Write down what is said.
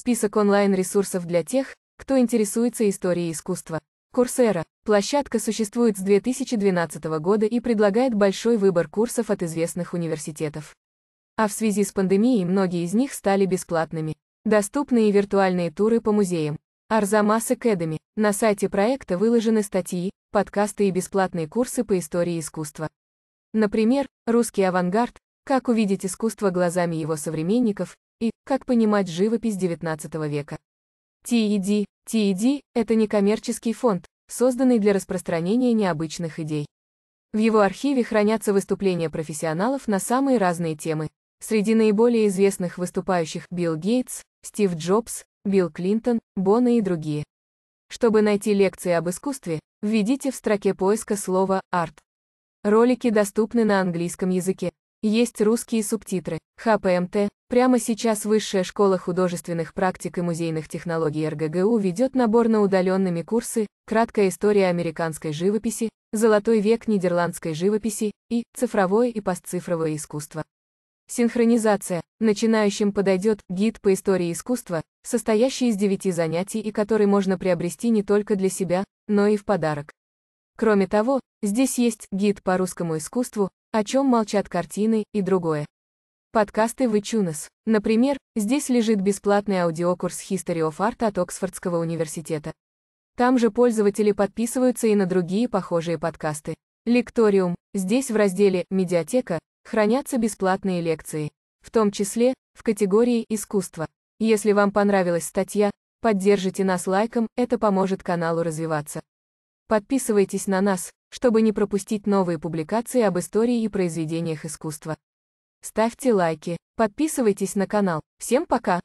Список онлайн-ресурсов для тех, кто интересуется историей искусства. Курсера. Площадка существует с 2012 года и предлагает большой выбор курсов от известных университетов. А в связи с пандемией многие из них стали бесплатными. Доступны и виртуальные туры по музеям. Арзамас Academy. На сайте проекта выложены статьи, подкасты и бесплатные курсы по истории искусства. Например, «Русский авангард. Как увидеть искусство глазами его современников» и «Как понимать живопись XIX века». TED, TED – это некоммерческий фонд, созданный для распространения необычных идей. В его архиве хранятся выступления профессионалов на самые разные темы. Среди наиболее известных выступающих – Билл Гейтс, Стив Джобс, Билл Клинтон, Бонна и другие. Чтобы найти лекции об искусстве, введите в строке поиска слово «арт». Ролики доступны на английском языке. Есть русские субтитры. ХПМТ. Прямо сейчас Высшая школа художественных практик и музейных технологий РГГУ ведет набор на удаленными курсы «Краткая история американской живописи», «Золотой век нидерландской живописи» и «Цифровое и постцифровое искусство». Синхронизация. Начинающим подойдет гид по истории искусства, состоящий из девяти занятий и который можно приобрести не только для себя, но и в подарок. Кроме того, здесь есть гид по русскому искусству, о чем молчат картины и другое. Подкасты Вычунас. Например, здесь лежит бесплатный аудиокурс History of Art от Оксфордского университета. Там же пользователи подписываются и на другие похожие подкасты. Лекториум. Здесь в разделе «Медиатека» хранятся бесплатные лекции, в том числе в категории «Искусство». Если вам понравилась статья, поддержите нас лайком, это поможет каналу развиваться. Подписывайтесь на нас, чтобы не пропустить новые публикации об истории и произведениях искусства. Ставьте лайки, подписывайтесь на канал. Всем пока!